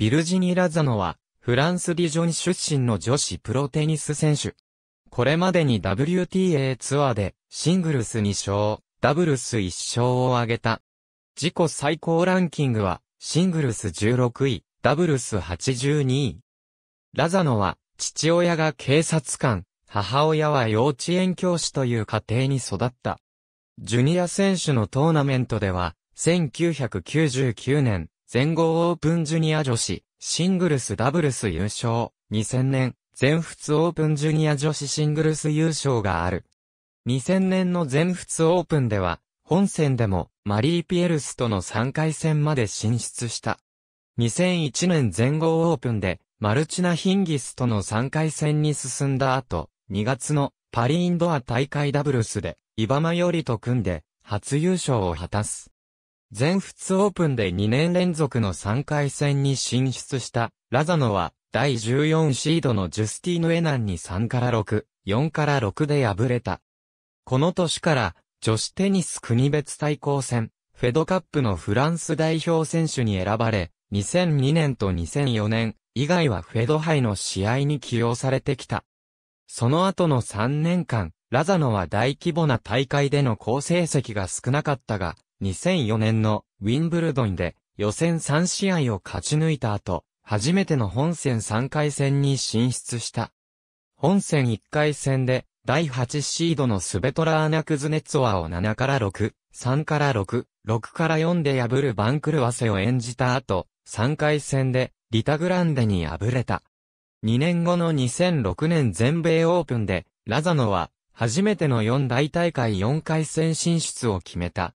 ビルジニ・ラザノは、フランス・ディジョン出身の女子プロテニス選手。これまでに WTA ツアーで、シングルス2勝、ダブルス1勝を挙げた。自己最高ランキングは、シングルス16位、ダブルス82位。ラザノは、父親が警察官、母親は幼稚園教師という家庭に育った。ジュニア選手のトーナメントでは、1999年、全豪オープンジュニア女子、シングルスダブルス優勝、2000年、全仏オープンジュニア女子シングルス優勝がある。2000年の全仏オープンでは、本戦でもマリー・ピエルスとの3回戦まで進出した。2001年全豪オープンで、マルチナ・ヒンギスとの3回戦に進んだ後、2月のパリインドア大会ダブルスで、イバマヨリと組んで、初優勝を果たす。全仏オープンで2年連続の3回戦に進出したラザノは第14シードのジュスティーヌ・エナンに3から6、4から6で敗れた。この年から女子テニス国別対抗戦、フェドカップのフランス代表選手に選ばれ、2002年と2004年以外はフェド杯の試合に起用されてきた。その後の3年間、ラザノは大規模な大会での好成績が少なかったが、2004年のウィンブルドンで予選3試合を勝ち抜いた後、初めての本戦3回戦に進出した。本戦1回戦で第8シードのスベトラーナ・クズネツワを7から6、3から6、6から4で破る番狂わせを演じた後、3回戦でリタグランデに敗れた。2年後の2006年全米オープンで、ラザノは初めての4大大会4回戦進出を決めた。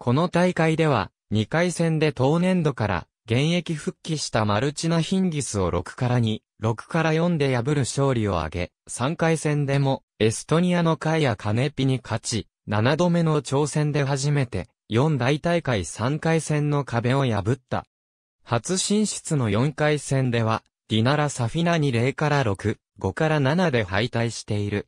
この大会では、2回戦で当年度から現役復帰したマルチナ・ヒンギスを6から2、6から4で破る勝利を挙げ、3回戦でもエストニアのカイア・カネピに勝ち、7度目の挑戦で初めて、4大大会3回戦の壁を破った。初進出の4回戦では、ディナラ・サフィナに0から6、5から7で敗退している。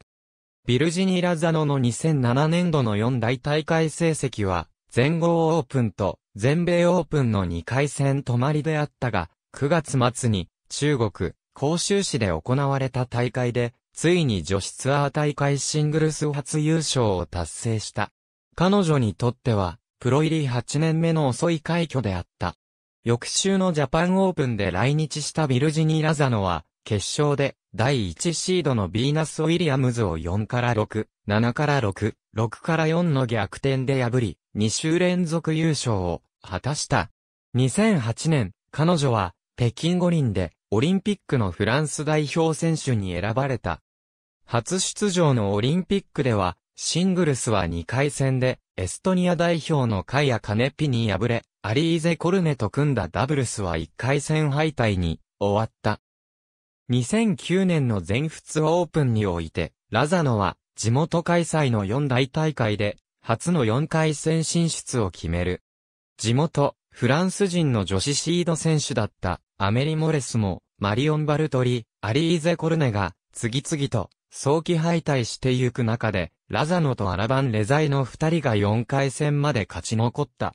ビルジニラザノの2007年度の4大大会成績は、全豪オープンと全米オープンの2回戦止まりであったが、9月末に中国、広州市で行われた大会で、ついに女子ツアー大会シングルス初優勝を達成した。彼女にとっては、プロ入り8年目の遅い快挙であった。翌週のジャパンオープンで来日したビルジニー・ラザノは、決勝で第1シードのビーナス・ウィリアムズを4から6、7から6、6から4の逆転で破り、2週連続優勝を果たした。2008年、彼女は北京五輪でオリンピックのフランス代表選手に選ばれた。初出場のオリンピックでは、シングルスは2回戦で、エストニア代表のカイア・カネピに敗れ、アリーゼ・コルネと組んだダブルスは1回戦敗退に終わった。2009年の全仏オープンにおいて、ラザノは地元開催の4大大会で、初の4回戦進出を決める。地元、フランス人の女子シード選手だったアメリ・モレスも、マリオン・バルトリ、アリーゼ・コルネが、次々と、早期敗退してゆく中で、ラザノとアラバン・レザイの二人が4回戦まで勝ち残った。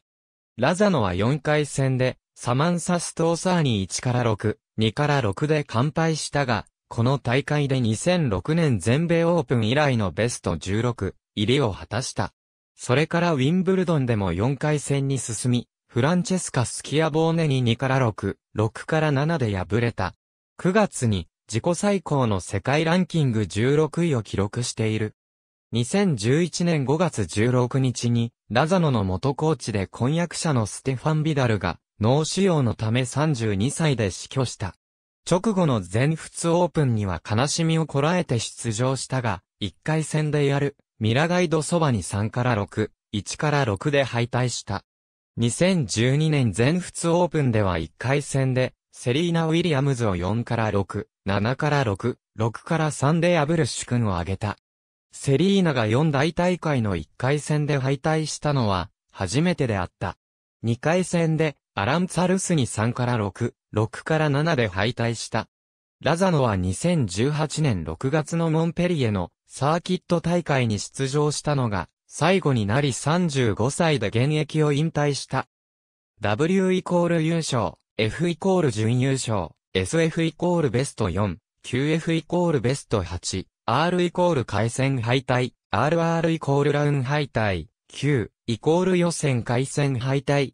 ラザノは4回戦で、サマンサ・ストーサーに1から6、2から6で完敗したが、この大会で2006年全米オープン以来のベスト16入りを果たした。それからウィンブルドンでも4回戦に進み、フランチェスカ・スキアボーネに2から6、6から7で敗れた。9月に自己最高の世界ランキング16位を記録している。2011年5月16日に、ラザノの元コーチで婚約者のステファン・ビダルが、脳腫瘍のため32歳で死去した。直後の全仏オープンには悲しみをこらえて出場したが、1回戦でやる、ミラガイドそばに3から6、1から6で敗退した。2012年全仏オープンでは1回戦で、セリーナ・ウィリアムズを4から6、7から6、6から3で破る主君を挙げた。セリーナが4大大会の1回戦で敗退したのは、初めてであった。2回戦で、アランツァルスに3から6、6から7で敗退した。ラザノは2018年6月のモンペリエのサーキット大会に出場したのが最後になり35歳で現役を引退した。W イコール優勝、F イコール準優勝、SF イコールベスト4、QF イコールベスト8、R イコール回戦敗退、RR イコールラウン敗退、Q イコール予選回戦敗退、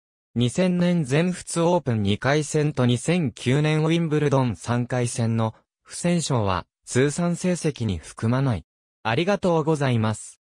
2000年全仏オープン2回戦と2009年ウィンブルドン3回戦の不戦勝は通算成績に含まない。ありがとうございます。